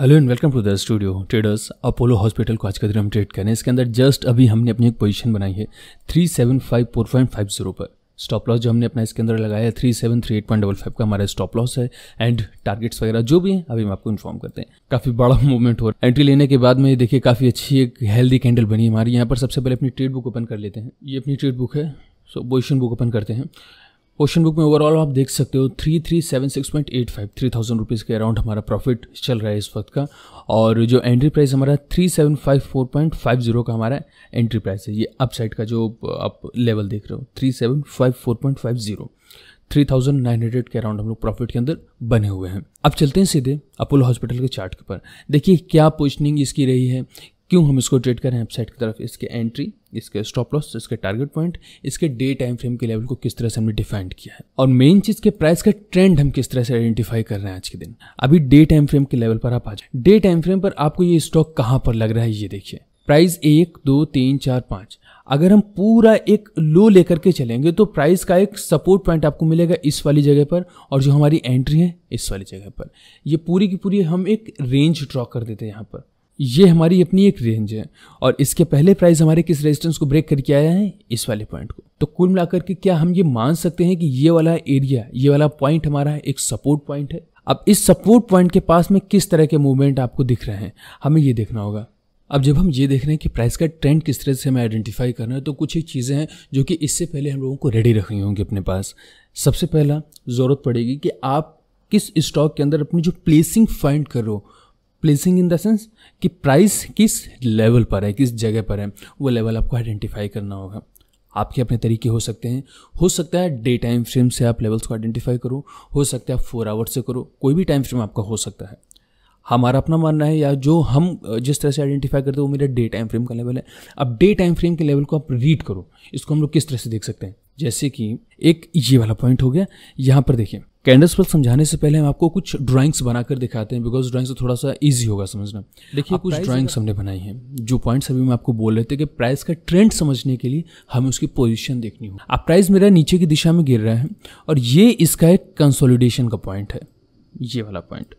Hello and welcome to the studio traders Apollo hospital को आज का दिन हम ट्रेड करें इसके अंदर जस्ट अभी हमने अपनी एक पोजीशन बनाई है three seven five four point five zero पर स्टॉप लॉस जो हमने अपना इसके अंदर लगाया है three seven three eight point double five का हमारा स्टॉप लॉस है एंड टारगेट्स वगैरह जो भी है अभी हम आपको इन्फॉर्म करते हैं काफी बड़ा मूवमेंट हो रहा है एंट्री लेने के बाद में देखिए काफी अच्छी एक हेल्दी कैंडल बनी है हमारी यहाँ पर सबसे पहले अपनी ट्रेड बुक ओपन कर लेते हैं ये अपनी ट्रेड बुक है सो पोजिशन बुक ओपन करते हैं क्वेश्चन बुक में ओवरऑल आप देख सकते हो three three seven six point eight five three thousand rupees के अराउंड हमारा प्रॉफिट चल रहा है इस वक्त का और जो एंट्री प्राइस हमारा three seven five four point five zero का हमारा एंट्री प्राइस है ये अपसाइड का जो आप लेवल देख रहे हो three seven five four point five zero three thousand nine hundred के अराउंड हम लोग प्रॉफिट के अंदर बने हुए हैं अब चलते हैं सीधे अपोलो हॉस्पिटल के चार्ट के ऊपर देखिए क्या पोजिशनिंग इसकी रही है क्यों हम इसको ट्रेड करें अपसाइड की तरफ इसके एंट्री इसके स्टॉप लॉस इसके टारगेट पॉइंट इसके डे टाइम फ्रेम के लेवल को किस तरह से हमने डिफाइंड किया है और मेन चीज के प्राइस का ट्रेंड हम किस तरह से आइडेंटिफाई कर रहे हैं आज के दिन अभी डे टाइम फ्रेम के लेवल पर आप आ जाए डे टाइम फ्रेम पर आपको ये स्टॉक कहाँ पर लग रहा है ये देखिए प्राइस एक दो तीन चार पाँच अगर हम पूरा एक लो लेकर के चलेंगे तो प्राइस का एक सपोर्ट पॉइंट आपको मिलेगा इस वाली जगह पर और जो हमारी एंट्री है इस वाली जगह पर ये पूरी की पूरी हम एक रेंज ड्रॉ कर देते हैं यहाँ पर ये हमारी अपनी एक रेंज है और इसके पहले प्राइस हमारे किस रेजिस्टेंस को ब्रेक करके आया है इस वाले पॉइंट को तो कुल मिलाकर के क्या हम ये मान सकते हैं कि ये वाला एरिया ये वाला पॉइंट हमारा एक सपोर्ट पॉइंट है अब इस सपोर्ट पॉइंट के पास में किस तरह के मूवमेंट आपको दिख रहे हैं हमें ये देखना होगा अब जब हम ये देख रहे हैं कि प्राइस का ट्रेंड किस तरह से हमें आइडेंटिफाई करना है तो कुछ ही चीज़ें हैं जो कि इससे पहले हम लोगों को रेडी रखनी होंगी अपने पास सबसे पहला ज़रूरत पड़ेगी कि आप किस स्टॉक के अंदर अपनी जो प्लेसिंग फाइंड करो प्लेसिंग इन द सेंस कि प्राइस किस लेवल पर है किस जगह पर है वो लेवल आपको आइडेंटिफाई करना होगा आपके अपने तरीके हो सकते हैं हो सकता है डे टाइम फ्रेम से आप लेवल्स को आइडेंटिफाई करो हो सकता है फोर आवर्स से करो कोई भी टाइम फ्रेम आपका हो सकता है हमारा अपना मानना है या जो हम जिस तरह से आइडेंटिफाई करते हैं वो मेरा डे टाइम फ्रेम का लेवल है अब डे टाइम फ्रेम के लेवल को आप रीड करो इसको हम लोग किस तरह से देख सकते हैं जैसे कि एक ये वाला पॉइंट हो गया यहाँ पर देखिए कैंडल्स पर समझाने से पहले हम आपको कुछ ड्राइंग्स बनाकर दिखाते हैं बिकॉज ड्राइंग्स थोड़ा सा ईजी होगा समझना देखिए कुछ ड्राइंग्स हमने बनाई हैं जो पॉइंट्स अभी मैं आपको बोल रहे थे कि प्राइस का ट्रेंड समझने के लिए हमें उसकी पोजिशन देखनी हो अब प्राइस मेरा नीचे की दिशा में गिर रहा है और ये इसका एक कंसोलिडेशन का पॉइंट है ये वाला पॉइंट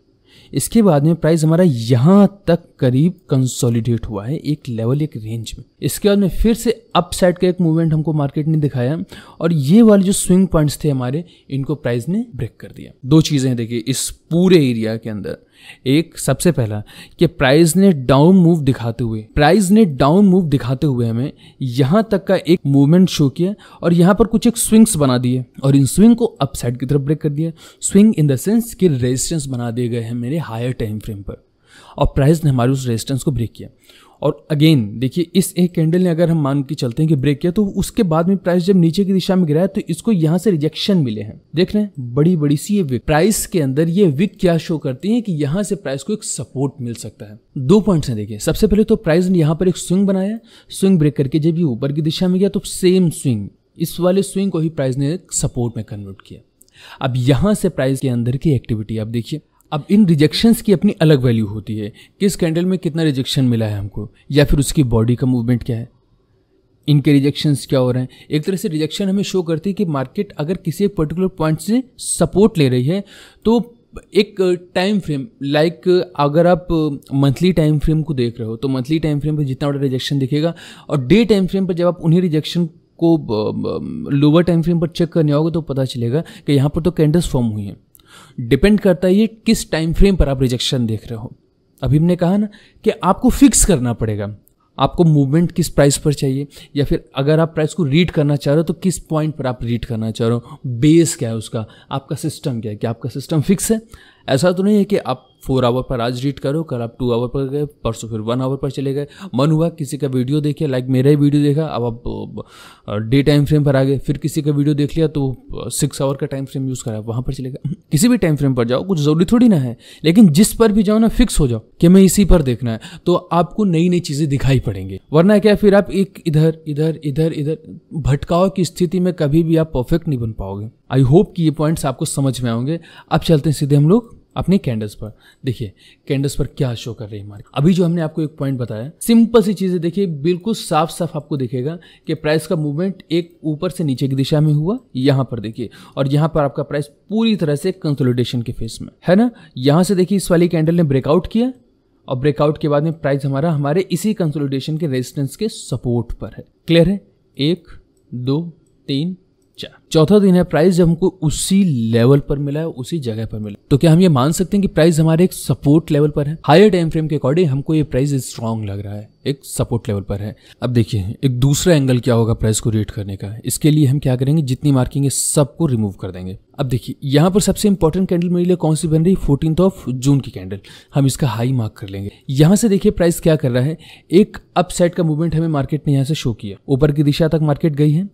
इसके बाद में प्राइस हमारा यहाँ तक करीब कंसोलिडेट हुआ है एक लेवल एक रेंज में इसके बाद में फिर से अप साइड का एक मूवमेंट हमको मार्केट ने दिखाया और ये वाले जो स्विंग पॉइंट्स थे हमारे इनको प्राइस ने ब्रेक कर दिया दो चीज़ें देखिए इस पूरे एरिया के अंदर एक सबसे पहला कि प्राइस ने डाउन मूव दिखाते हुए प्राइस ने डाउन मूव दिखाते हुए हमें यहाँ तक का एक मूवमेंट शो किया और यहाँ पर कुछ एक स्विंग्स बना दिए और इन स्विंग को अपसाइड की तरफ ब्रेक कर दिया स्विंग इन द सेंस कि रेजिस्टेंस बना दिए गए हैं मेरे हायर टाइम फ्रेम पर और प्राइस ने हमारे उस रेजिस्टेंस को ब्रेक किया और अगेन देखिए इस एक कैंडल ने अगर हम मान के चलते हैं कि ब्रेक किया तो उसके बाद में प्राइस जब नीचे की दिशा में गिरा है तो इसको यहाँ से रिजेक्शन मिले हैं देख रहे हैं बड़ी बड़ी सी ये विक प्राइस के अंदर ये विक क्या शो करती है कि यहाँ से प्राइस को एक सपोर्ट मिल सकता है दो पॉइंट है देखिए सबसे पहले तो प्राइस ने यहाँ पर एक स्विंग बनाया स्विंग ब्रेक करके जब ये ऊपर की दिशा में गया तो सेम स्विंग इस वाले स्विंग को ही प्राइस ने सपोर्ट में कन्वर्ट किया अब यहां से प्राइस के अंदर की एक्टिविटी आप देखिए अब इन रिजेक्शंस की अपनी अलग वैल्यू होती है किस कैंडल में कितना रिजेक्शन मिला है हमको या फिर उसकी बॉडी का मूवमेंट क्या है इनके रिजेक्शंस क्या हो रहे हैं एक तरह से रिजेक्शन हमें शो करती है कि मार्केट अगर किसी एक पर्टिकुलर पॉइंट से सपोर्ट ले रही है तो एक टाइम फ्रेम लाइक अगर आप मंथली टाइम फ्रेम को देख रहे हो तो मंथली टाइम फ्रेम पर जितना बड़ा रिजेक्शन दिखेगा और डे टाइम फ्रेम पर जब आप उन्हीं रिजेक्शन को लोअर टाइम फ्रेम पर चेक करने आओगे तो पता चलेगा कि यहाँ पर तो कैंडल्स फॉर्म हुई हैं डिपेंड करता है ये किस टाइम फ्रेम पर आप रिजेक्शन देख रहे हो अभी हमने कहा ना कि आपको फिक्स करना पड़ेगा आपको मूवमेंट किस प्राइस पर चाहिए या फिर अगर आप प्राइस को रीड करना चाह रहे हो तो किस पॉइंट पर आप रीड करना चाह रहे हो बेस क्या है उसका आपका सिस्टम क्या है क्या आपका सिस्टम फिक्स है ऐसा तो नहीं है कि आप फोर आवर पर आज रीड करो कल आप टू आवर पर गए परसों फिर वन आवर पर चले गए मन हुआ किसी का वीडियो देखिए लाइक मेरा ही वीडियो देखा अब आप डे टाइम फ्रेम पर आ गए फिर किसी का वीडियो देख लिया तो सिक्स आवर का टाइम फ्रेम यूज़ करा वहाँ पर चले गए किसी भी टाइम फ्रेम पर जाओ कुछ ज़रूरी थोड़ी ना है लेकिन जिस पर भी जाओ ना फिक्स हो जाओ कि मैं इसी पर देखना है तो आपको नई नई चीज़ें दिखाई पड़ेंगे वरना क्या फिर आप एक इधर इधर इधर इधर भटकाव की स्थिति में कभी भी आप परफेक्ट नहीं बन पाओगे आई होप कि ये पॉइंट्स आपको समझ में आओगे अब चलते हैं सीधे हम लोग अपने कैंडल्स पर देखिए कैंडल्स पर क्या शो कर रही है मार्केट अभी जो हमने आपको एक पॉइंट बताया सिंपल सी चीज़ें देखिए बिल्कुल साफ साफ आपको दिखेगा कि प्राइस का मूवमेंट एक ऊपर से नीचे की दिशा में हुआ यहाँ पर देखिए और यहां पर आपका प्राइस पूरी तरह से कंसोलिडेशन के फेस में है ना यहां से देखिए इस वाली कैंडल ने ब्रेकआउट किया और ब्रेकआउट के बाद में प्राइस हमारा हमारे इसी कंसोलिडेशन के रेजिस्टेंस के सपोर्ट पर है क्लियर है एक दो तीन चार चौथा दिन है प्राइस जब हमको उसी लेवल पर मिला है उसी जगह पर मिला तो क्या हम ये मान सकते हैं कि प्राइस हमारे एक सपोर्ट लेवल पर है हायर टाइम फ्रेम के अकॉर्डिंग हमको ये प्राइस स्ट्रांग लग रहा है एक सपोर्ट लेवल पर है अब देखिए एक दूसरा एंगल क्या होगा प्राइस को रेट करने का इसके लिए हम क्या करेंगे जितनी मार्किंग है सबको रिमूव कर देंगे अब देखिए यहाँ पर सबसे इंपॉर्टेंट कैंडल मेरे लिए कौन सी बन रही है ऑफ जून की कैंडल हम इसका हाई मार्क कर लेंगे यहाँ से देखिए प्राइस क्या कर रहा है एक अपसाइड का मूवमेंट हमें मार्केट ने यहाँ से शो किया ऊपर की दिशा तक मार्केट गई है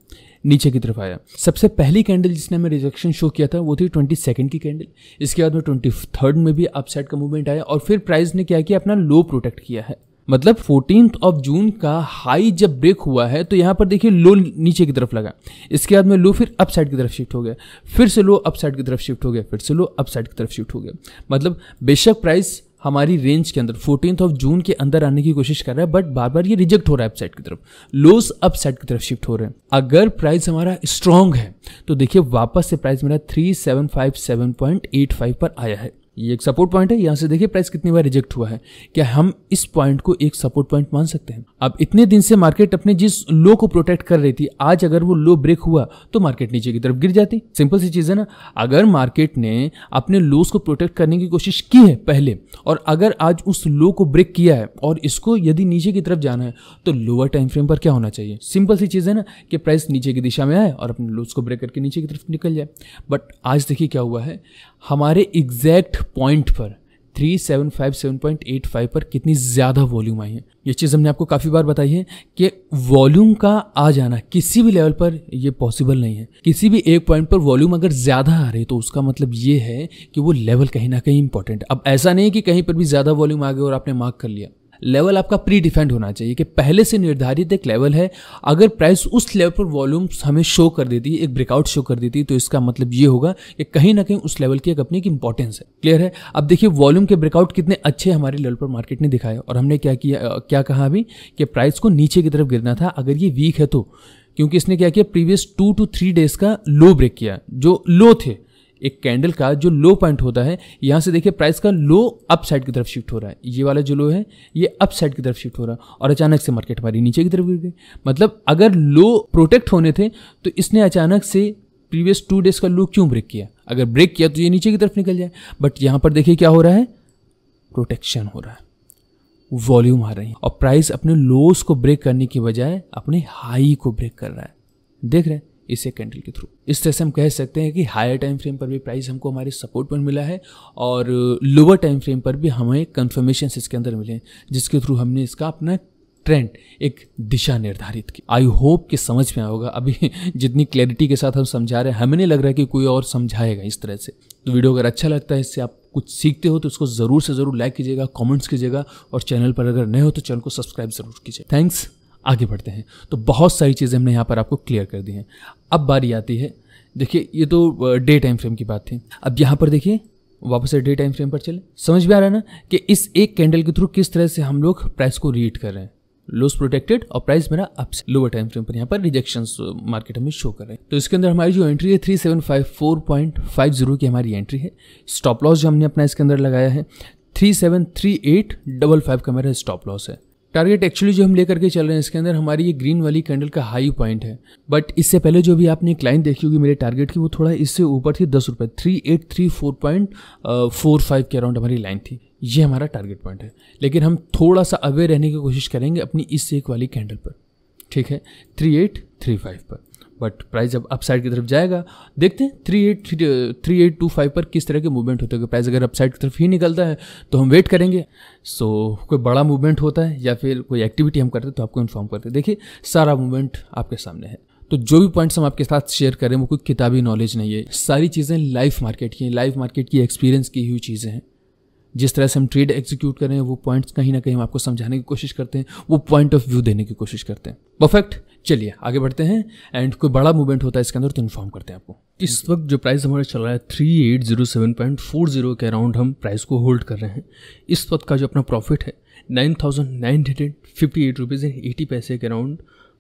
नीचे की तरफ आया सबसे सबसे पहली कैंडल जिसने हमें रिजेक्शन शो किया था वो थी ट्वेंटी सेकेंड की कैंडल इसके बाद में ट्वेंटी थर्ड में भी अपसेट का मूवमेंट आया और फिर प्राइस ने क्या किया अपना लो प्रोटेक्ट किया है मतलब फोर्टीन ऑफ जून का हाई जब ब्रेक हुआ है तो यहाँ पर देखिए लो नीचे की तरफ लगा इसके बाद में लो फिर अप साइड की तरफ शिफ्ट हो गया फिर से लो अप साइड की तरफ शिफ्ट हो गया फिर से लो अप साइड की तरफ शिफ्ट हो गया मतलब बेशक प्राइस हमारी रेंज के अंदर फोर्टीन ऑफ जून के अंदर आने की कोशिश कर रहा है बट बार बार ये रिजेक्ट हो रहा है अपसाइड की तरफ लोस अपसाइड की तरफ शिफ्ट हो रहे हैं अगर प्राइस हमारा स्ट्रांग है तो देखिए वापस से प्राइस मेरा three seven five seven point eight five पर आया है ये एक सपोर्ट पॉइंट है यहाँ से देखिए प्राइस कितनी बार रिजेक्ट हुआ है क्या हम इस पॉइंट को एक सपोर्ट पॉइंट मान सकते हैं अब इतने दिन से मार्केट अपने जिस लो को प्रोटेक्ट कर रही थी आज अगर वो लो ब्रेक हुआ तो मार्केट नीचे की तरफ गिर जाती सिंपल सी चीज़ है ना अगर मार्केट ने अपने लोस को प्रोटेक्ट करने की कोशिश की है पहले और अगर आज उस लो को ब्रेक किया है और इसको यदि नीचे की तरफ जाना है तो लोअर टाइम फ्रेम पर क्या होना चाहिए सिंपल सी चीज़ है ना कि प्राइस नीचे की दिशा में आए और अपने लोस को ब्रेक करके नीचे की तरफ निकल जाए बट आज देखिए क्या हुआ है हमारे एग्जैक्ट पॉइंट पर 3757.85 पर कितनी ज़्यादा वॉल्यूम आई है ये चीज़ हमने आपको काफ़ी बार बताई है कि वॉल्यूम का आ जाना किसी भी लेवल पर ये पॉसिबल नहीं है किसी भी एक पॉइंट पर वॉल्यूम अगर ज़्यादा आ रही तो उसका मतलब ये है कि वो लेवल कहीं ना कहीं इंपॉर्टेंट अब ऐसा नहीं कि कहीं पर भी ज़्यादा वॉल्यूम आ गया और आपने मार्क कर लिया लेवल आपका प्री डिफेंड होना चाहिए कि पहले से निर्धारित एक लेवल है अगर प्राइस उस लेवल पर वॉल्यूम्स हमें शो कर देती है एक ब्रेकआउट शो कर देती है तो इसका मतलब ये होगा कि कहीं ना कहीं उस लेवल की एक अपनी एक इंपॉर्टेंस है क्लियर है अब देखिए वॉल्यूम के ब्रेकआउट कितने अच्छे हमारे लेवल पर मार्केट ने दिखाया और हमने क्या किया क्या कहा अभी कि प्राइस को नीचे की तरफ गिरना था अगर ये वीक है तो क्योंकि इसने क्या किया previous two two three days का लो ब्रेक किया जो लो थे एक कैंडल का जो लो पॉइंट होता है यहाँ से देखिए प्राइस का लो अप साइड की तरफ शिफ्ट हो रहा है ये वाला जो लो है ये अप साइड की तरफ शिफ्ट हो रहा है और अचानक से मार्केट हमारी नीचे की तरफ गिर गई मतलब अगर लो प्रोटेक्ट होने थे तो इसने अचानक से प्रीवियस टू डेज का लो क्यों ब्रेक किया अगर ब्रेक किया तो ये नीचे की तरफ निकल जाए बट यहाँ पर देखिए क्या हो रहा है प्रोटेक्शन हो रहा है वॉल्यूम आ रही है और प्राइस अपने लोस को ब्रेक करने की बजाय अपने हाई को ब्रेक कर रहा है देख रहे हैं इसे कैंडल के थ्रू इस तरह से हम कह सकते हैं कि हायर टाइम फ्रेम पर भी प्राइस हमको हमारे सपोर्ट पर मिला है और लोअर टाइम फ्रेम पर भी हमें कन्फर्मेशन इसके अंदर मिले जिसके थ्रू हमने इसका अपना ट्रेंड एक दिशा निर्धारित की आई होप कि समझ में आएगा अभी जितनी क्लैरिटी के साथ हम समझा रहे हैं हमें नहीं लग रहा है कि कोई और समझाएगा इस तरह से तो वीडियो अगर अच्छा लगता है इससे आप कुछ सीखते हो तो इसको ज़रूर से ज़रूर लाइक कीजिएगा कमेंट्स कीजिएगा और चैनल पर अगर नए हो तो चैनल को सब्सक्राइब ज़रूर कीजिए थैंक्स आगे बढ़ते हैं तो बहुत सारी चीज़ें हमने यहाँ पर आपको क्लियर कर दी हैं अब बारी आती है देखिए ये तो डे टाइम फ्रेम की बात थी अब यहाँ पर देखिए वापस से डे टाइम फ्रेम पर चले समझ में आ रहा है ना कि इस एक कैंडल के थ्रू किस तरह से हम लोग प्राइस को रीड कर रहे हैं लोस प्रोटेक्टेड और प्राइस मेरा अप लोअर टाइम फ्रेम पर यहाँ पर रिजेक्शन मार्केट हमें शो कर रहे हैं तो इसके अंदर हमारी जो एंट्री है three seven five four point five zero की हमारी एंट्री है स्टॉप लॉस जो हमने अपना इसके अंदर लगाया है three seven three eight double five का मेरा स्टॉप लॉस है टारगेट एक्चुअली जो हम लेकर के चल रहे हैं इसके अंदर हमारी ये ग्रीन वाली कैंडल का हाई पॉइंट है बट इससे पहले जो भी आपने लाइन देखी होगी मेरे टारगेट की वो थोड़ा इससे ऊपर थी दस रुपये three eight three four point four five के अराउंड हमारी लाइन थी ये हमारा टारगेट पॉइंट है लेकिन हम थोड़ा सा अवेयर रहने की कोशिश करेंगे अपनी इस एक वाली कैंडल पर ठीक है थ्री एट थ्री फाइव पर बट प्राइस जब अपसाइड की तरफ जाएगा देखते हैं three eight three eight two five पर किस तरह के मूवमेंट होते हैं प्राइस अगर अपसाइड की तरफ ही निकलता है तो हम वेट करेंगे सो so, कोई बड़ा मूवमेंट होता है या फिर कोई एक्टिविटी हम करते हैं तो आपको इन्फॉर्म करते हैं देखिए सारा मूवमेंट आपके सामने है तो जो भी पॉइंट्स हम आपके साथ शेयर करें वो कोई किताबी नॉलेज नहीं है सारी चीज़ें लाइफ मार्केट की हैं मार्केट की एक्सपीरियंस की हुई चीज़ें हैं जिस तरह से हम ट्रेड एग्जीक्यूट करें वो पॉइंट्स कहीं ना कहीं हम आपको समझाने की कोशिश करते हैं वो पॉइंट ऑफ व्यू देने की कोशिश करते हैं परफेक्ट चलिए आगे बढ़ते हैं एंड कोई बड़ा मूवमेंट होता है इसके अंदर तो इन्फॉर्म करते हैं आपको इस हम्म। वक्त जो प्राइस हमारा चल रहा है three eight zero seven point four zero के अराउंड हम प्राइस को होल्ड कर रहे हैं इस वक्त का जो अपना प्रॉफिट है nine thousand nine hundred fifty eight rupees and eighty पैसे के अराउंड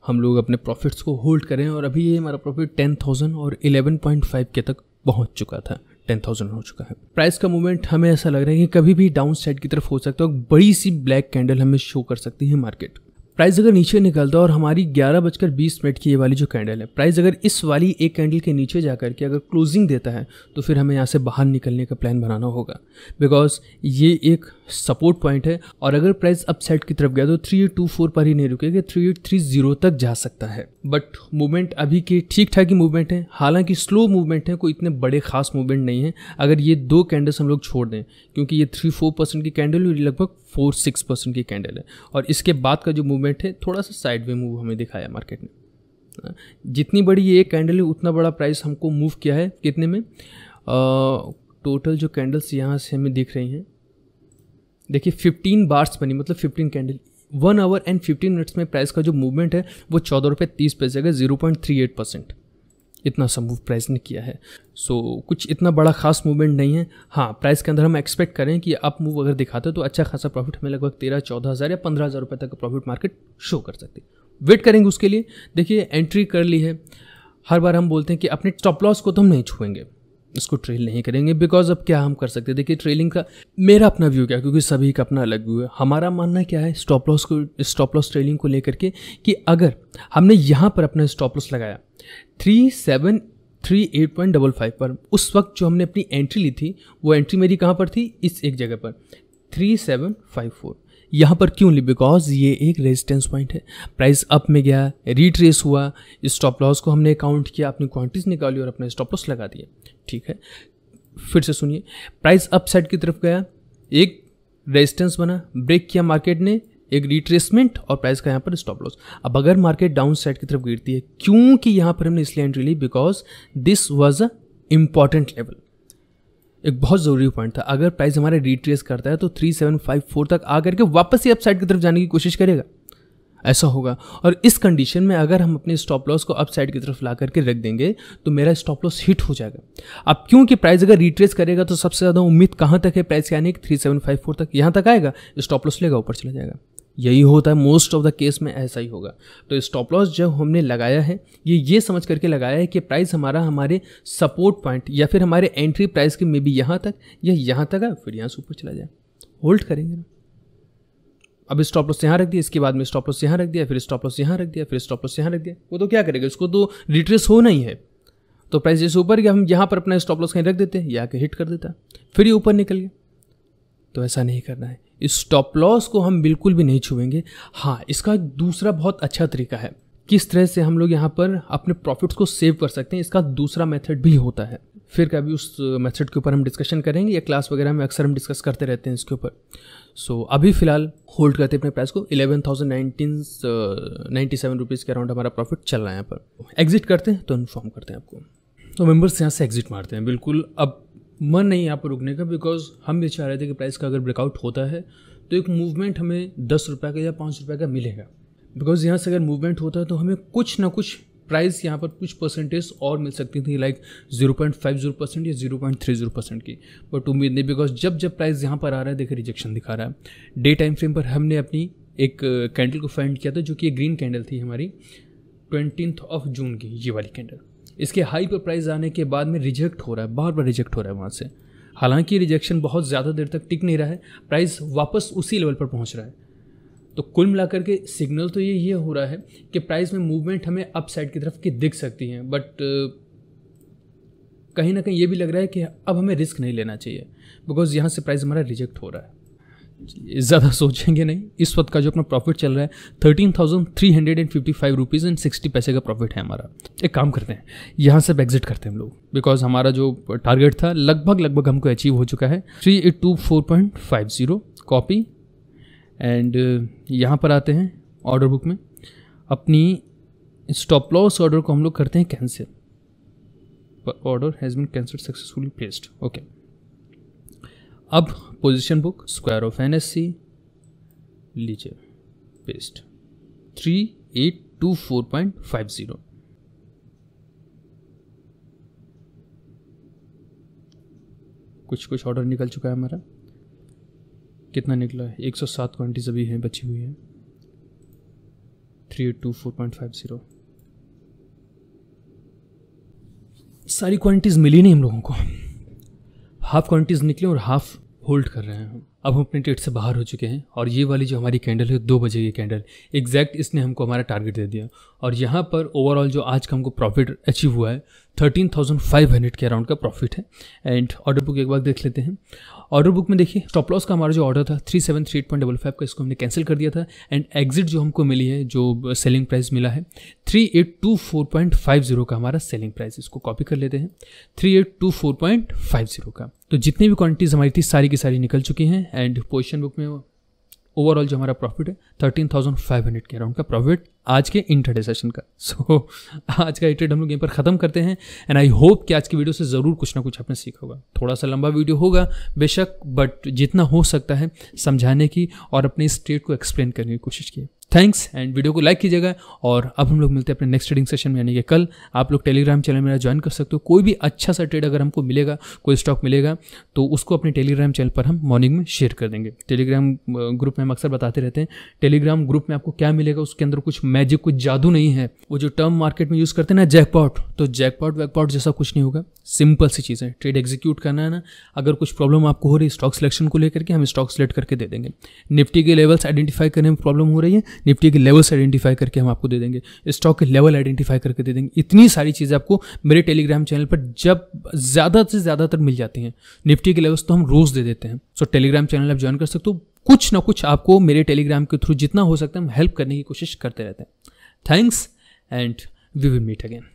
हम लोग अपने प्रॉफिट्स को होल्ड करें और अभी ये हमारा प्रॉफिट टेन थाउजेंड और इलेवन पॉइंट फाइव के तक पहुँच चुका था टेन थाउजेंड हो चुका है प्राइस का मूवमेंट हमें ऐसा लग रहा है कि कभी भी डाउन साइड की तरफ हो सकता है और बड़ी सी ब्लैक कैंडल हमें शो कर सकती है मार्केट प्राइस अगर नीचे निकलता और हमारी ग्यारह बजकर बीस मिनट की ये वाली जो कैंडल है प्राइस अगर इस वाली एक कैंडल के नीचे जा कर के अगर क्लोजिंग देता है तो फिर हमें यहाँ से बाहर निकलने का प्लान बनाना होगा बिकॉज ये एक सपोर्ट पॉइंट है और अगर प्राइस अपसेट की तरफ गया तो थ्री एट टू फोर पर ही नहीं रुकेगा थ्री एट थ्री जीरो तक जा सकता है बट मूवमेंट अभी के ठीक ठाक ही मूवमेंट है हालांकि स्लो मूवमेंट है कोई इतने बड़े खास मूवमेंट नहीं है अगर ये दो कैंडल्स हम लोग छोड़ दें क्योंकि ये थ्री फोर परसेंट की कैंडल है लगभग फोर सिक्स परसेंट की कैंडल है और इसके बाद का जो मूवमेंट है थोड़ा सा साइड वे मूव हमें दिखाया मार्केट ने हाँ, जितनी बड़ी ये एक कैंडल है उतना बड़ा प्राइस हमको मूव किया है कितने में आ, टोटल जो कैंडल्स यहाँ से हमें दिख रही हैं देखिए 15 बार्स बनी मतलब 15 candle one hour and fifteen minutes में प्राइस का जो मूवमेंट है वो चौदह रुपये तीस पैसे का zero point three eight percent इतना सा मूव प्राइस ने किया है सो so, कुछ इतना बड़ा खास मूवमेंट नहीं है हाँ प्राइस के अंदर हम एक्सपेक्ट करें कि आप मूव अगर दिखाते तो अच्छा खासा प्रॉफिट हमें लगभग तेरह चौदह हज़ार या पंद्रह हज़ार रुपये तक का प्रॉफिट मार्केट शो कर सकते वेट करेंगे उसके लिए देखिए एंट्री कर ली है हर बार हम बोलते हैं कि अपने स्टॉप लॉस को तो हम नहीं छुएंगे इसको ट्रेल नहीं करेंगे बिकॉज अब क्या हम कर सकते हैं देखिए ट्रेलिंग का मेरा अपना व्यू क्या है क्योंकि सभी का अपना अलग व्यू है हमारा मानना क्या है स्टॉप लॉस को स्टॉप लॉस ट्रेलिंग को लेकर के कि अगर हमने यहाँ पर अपना स्टॉप लॉस लगाया three seven three eight point double five पर उस वक्त जो हमने अपनी एंट्री ली थी वो एंट्री मेरी कहाँ पर थी इस एक जगह पर थ्री सेवन फाइव फोर यहाँ पर क्यों ली बिकॉज ये एक रेजिस्टेंस पॉइंट है प्राइस अप में गया रिट्रेस हुआ स्टॉप लॉस को हमने काउंट किया अपनी क्वांटिटीज निकाली और अपना स्टॉप लॉस लगा दिया ठीक है फिर से सुनिए प्राइस अप साइड की तरफ गया एक रेजिस्टेंस बना ब्रेक किया मार्केट ने एक रिट्रेसमेंट और प्राइस का यहाँ पर स्टॉप लॉस अब अगर मार्केट डाउन साइड की तरफ गिरती है क्योंकि यहाँ पर हमने इसलिए एंट्री ली because this was a important level एक बहुत ज़रूरी पॉइंट था अगर प्राइस हमारे रिट्रेस करता है तो थ्री सेवन फाइव फोर तक आ करके वापस ही अपसाइड की तरफ जाने की कोशिश करेगा ऐसा होगा और इस कंडीशन में अगर हम अपने स्टॉप लॉस को अपसाइड की तरफ ला करके रख देंगे तो मेरा स्टॉप लॉस हिट हो जाएगा अब क्योंकि प्राइस अगर रिट्रेस करेगा तो सबसे ज़्यादा उम्मीद कहाँ तक है प्राइस के आने की थ्री सेवन फाइव फोर तक यहाँ तक आएगा स्टॉप लॉस लेगा ऊपर चला जाएगा यही होता है मोस्ट ऑफ द केस में ऐसा ही होगा तो स्टॉप लॉस जब हमने लगाया है ये ये समझ करके लगाया है कि प्राइस हमारा हमारे सपोर्ट पॉइंट या फिर हमारे एंट्री प्राइस के मे बी यहाँ तक या यहाँ तक है फिर यहाँ से ऊपर चला जाए होल्ड करेंगे ना अब स्टॉप लॉस यहाँ रख दिया इसके बाद में स्टॉप लॉस यहाँ रख दिया फिर स्टॉप लॉस यहाँ रख दिया फिर स्टॉप लॉस यहाँ रख दिया वो तो क्या करेगा उसको तो रिट्रेस होना ही है तो प्राइस जैसे ऊपर गया हम यहाँ पर अपना स्टॉप लॉस कहीं रख देते हैं या के हिट कर देता फिर ये ऊपर निकल गया तो ऐसा नहीं करना है इस स्टॉप लॉस को हम बिल्कुल भी नहीं छुएंगे हाँ इसका दूसरा बहुत अच्छा तरीका है किस तरह से हम लोग यहाँ पर अपने प्रॉफिट्स को सेव कर सकते हैं इसका दूसरा मेथड भी होता है फिर कभी उस मेथड uh, के ऊपर हम डिस्कशन करेंगे या क्लास वगैरह में अक्सर हम डिस्कस करते रहते हैं इसके ऊपर सो so, अभी फिलहाल होल्ड करते अपने प्राइस को eleven thousand nineteen ninety seven rupees के अराउंड हमारा प्रॉफिट चल रहा है यहाँ पर एग्जिट करते हैं तो इन्फॉर्म करते हैं आपको तो मेम्बर्स यहाँ से एग्जिट मारते हैं बिल्कुल अब मन नहीं यहाँ पर रुकने का बिकॉज हम ये चाह रहे थे कि प्राइस का अगर ब्रेकआउट होता है तो एक मूवमेंट हमें दस रुपये का या पाँच रुपये का मिलेगा बिकॉज यहाँ से अगर मूवमेंट होता है तो हमें कुछ ना कुछ प्राइस यहाँ पर कुछ परसेंटेज और मिल सकती थी like zero point five zero percent या zero point three zero percent की बट उम्मीद नहीं बिकॉज जब जब प्राइस यहाँ पर आ रहा है देखिए रिजेक्शन दिखा रहा है डे टाइम फ्रेम पर हमने अपनी एक कैंडल को फाइंड किया था जो कि ग्रीन कैंडल थी हमारी ट्वेंटीथ ऑफ जून की ये वाली कैंडल इसके हाई पर प्राइस आने के बाद में रिजेक्ट हो रहा है बार बार रिजेक्ट हो रहा है वहाँ से हालांकि रिजेक्शन बहुत ज़्यादा देर तक टिक नहीं रहा है प्राइस वापस उसी लेवल पर पहुँच रहा है तो कुल मिलाकर के सिग्नल तो ये ये हो रहा है कि प्राइस में मूवमेंट हमें अप साइड की तरफ की दिख सकती है बट कहीं ना कहीं ये भी लग रहा है कि अब हमें रिस्क नहीं लेना चाहिए बिकॉज यहाँ से प्राइस हमारा रिजेक्ट हो रहा है ज़्यादा सोचेंगे नहीं इस वक्त का जो अपना प्रॉफिट चल रहा है thirteen thousand three hundred and fifty five rupees and sixty पैसे का प्रॉफिट है हमारा एक काम करते हैं यहाँ से एग्जिट करते हैं हम लोग बिकॉज हमारा जो टारगेट था लगभग लगभग हमको अचीव हो चुका है three eight two four point five zero copy and यहाँ पर आते हैं ऑर्डर बुक में अपनी स्टॉप लॉस ऑर्डर को हम लोग करते हैं cancel order has been cancel successfully placed okay अब position book square off N S C लीजिए paste three eight two four point five zero कुछ कुछ ऑर्डर निकल चुका है हमारा कितना निकला है एक सौ सात क्वान्टिटीज अभी हैं बची हुई है three eight two four point five zero सारी क्वान्टिटीज़ मिली नहीं हम लोगों को हाफ क्वांटिटीज निकले और हाफ होल्ड कर रहे हैं हम अब हम अपने डेट से बाहर हो चुके हैं और ये वाली जो हमारी कैंडल है दो बजे की कैंडल एग्जैक्ट इसने हमको हमारा टारगेट दे दिया और यहाँ पर ओवरऑल जो आज का हमको प्रॉफिट अचीव हुआ है थर्टीन थाउजेंड फाइव हंड्रेड के अराउंड का प्रॉफिट है एंड ऑर्डर बुक एक बार देख लेते हैं ऑर्डर बुक में देखिए स्टॉप लॉस का हमारा जो ऑर्डर था three seven three eight point double five का इसको हमने कैंसिल कर दिया था एंड एग्जिट जो हमको मिली है जो सेलिंग प्राइस मिला है three eight two four point five zero का हमारा सेलिंग प्राइस इसको कॉपी कर लेते हैं three eight two four point five zero का तो जितनी भी क्वांटिटीज़ हमारी थी सारी की सारी निकल चुकी हैं एंड पोजिशन बुक में ओवरऑल जो हमारा प्रॉफिट है थर्टीन थाउजेंड फाइव हंड्रेड के अराउंड का प्रॉफिट आज के इंटरडे सेशन का सो so, आज का ट्रेड हम लोग यहीं पर ख़त्म करते हैं एंड आई होप कि आज की वीडियो से ज़रूर कुछ ना कुछ आपने सीखा होगा थोड़ा सा लंबा वीडियो होगा बेशक बट जितना हो सकता है समझाने की और अपने स्टेट को एक्सप्लेन करने की कोशिश की थैंक्स एंड वीडियो को लाइक कीजिएगा और अब हम लोग मिलते हैं अपने नेक्स्ट ट्रेडिंग सेशन में यानी कि कल आप लोग टेलीग्राम चैनल मेरा ज्वाइन कर सकते हो कोई भी अच्छा सा ट्रेड अगर हमको मिलेगा कोई स्टॉक मिलेगा तो उसको अपने टेलीग्राम चैनल पर हम मॉर्निंग में शेयर कर देंगे टेलीग्राम ग्रुप में हम अक्सर बताते रहते हैं टेलीग्राम ग्रुप में आपको क्या मिलेगा उसके अंदर कुछ मैजिक कुछ जादू नहीं है वो जो टर्म मार्केट में यूज़ करते हैं ना जैकपॉट तो जैकपॉट वैकपॉट जैसा कुछ नहीं होगा सिंपल सी चीज़ है ट्रेड एग्जीक्यूट करना है ना अगर कुछ प्रॉब्लम आपको हो रही है स्टॉक सिलेक्शन को लेकर के हम स्टॉक सिलेक्ट करके दे देंगे निफ्टी के लेवल्स आइडेंटिफाई करने में प्रॉब्लम हो रही है निफ्टी के लेवल्स आइडेंटिफाई करके हम आपको दे देंगे स्टॉक के लेवल आइडेंटिफाई करके दे देंगे इतनी सारी चीज़ें आपको मेरे टेलीग्राम चैनल पर जब ज़्यादा से ज़्यादातर मिल जाती हैं निफ्टी के लेवल्स तो हम रोज़ दे देते हैं सो टेलीग्राम चैनल आप ज्वाइन कर सकते हो कुछ ना कुछ आपको मेरे टेलीग्राम के थ्रू जितना हो सकता है हम हेल्प करने की कोशिश करते रहते हैं thanks and we will meet again